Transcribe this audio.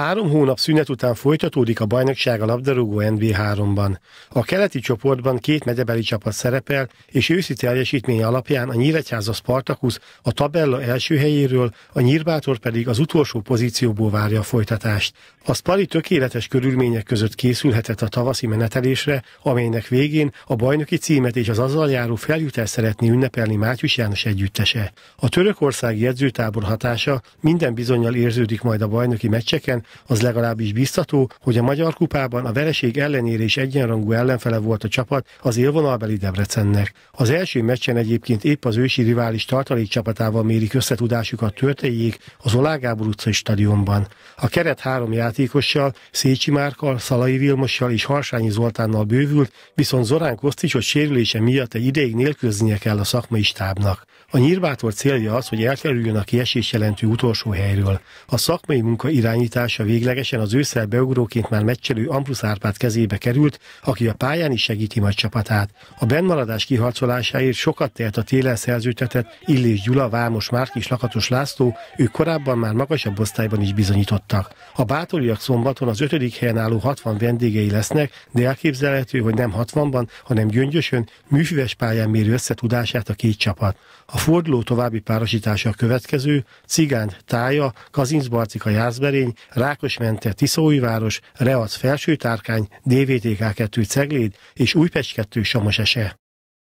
Három hónap szünet után folytatódik a bajnokság a labdarúgó NB3-ban. A keleti csoportban két megyebeli csapat szerepel, és őszi teljesítmény alapján a Nyíregyháza Spartakusz a tabella első helyéről, a Nyírbátor pedig az utolsó pozícióból várja a folytatást. A Spali tökéletes körülmények között készülhetett a tavaszi menetelésre, amelynek végén a bajnoki címet és az azzal járó feljutás szeretné ünnepelni Mátyus János együttese. A törökországi edzőtábor hatása minden bizonyal érződik majd a bajnoki meccseken, az legalábbis biztató, hogy a Magyar Kupában a vereség ellenére is egyenrangú ellenfele volt a csapat az élvonalbeli Debrecennek. Az első meccsen egyébként épp az ősi rivális tartalék csapatával mérik összetudásukat törtejék az Olágábor utcai stadionban. A keret három játékossal, Szécsi Márkal, Szalai Vilmossal és Harsányi Zoltánnal bővült, viszont Zorán Koszticsot sérülése miatt egy ideig nélkülöznie kell a szakmai stábnak. A nyírbátor célja az, hogy elkerüljön a kiesés jelentő utolsó helyről. A szakmai munka irányítása megválasztása véglegesen az ősszel beugróként már meccselő Amprus Árpád kezébe került, aki a pályán is segíti majd csapatát. A bennmaradás kiharcolásáért sokat tehet a télen szerzőtetett Illés Gyula, Vámos Márk és Lakatos László, ők korábban már magasabb osztályban is bizonyítottak. A bátoriak szombaton az ötödik helyen álló 60 vendégei lesznek, de elképzelhető, hogy nem 60-ban, hanem gyöngyösön, műfüves pályán mérő összetudását a két csapat. A forduló további párosítása a következő, Cigánt Tája, Kazincbarcika Jászberény, Rákosmente, Tiszaújváros, Reac felsőtárkány, DVTK 2 Cegléd és Újpecs 2 Samos Ese.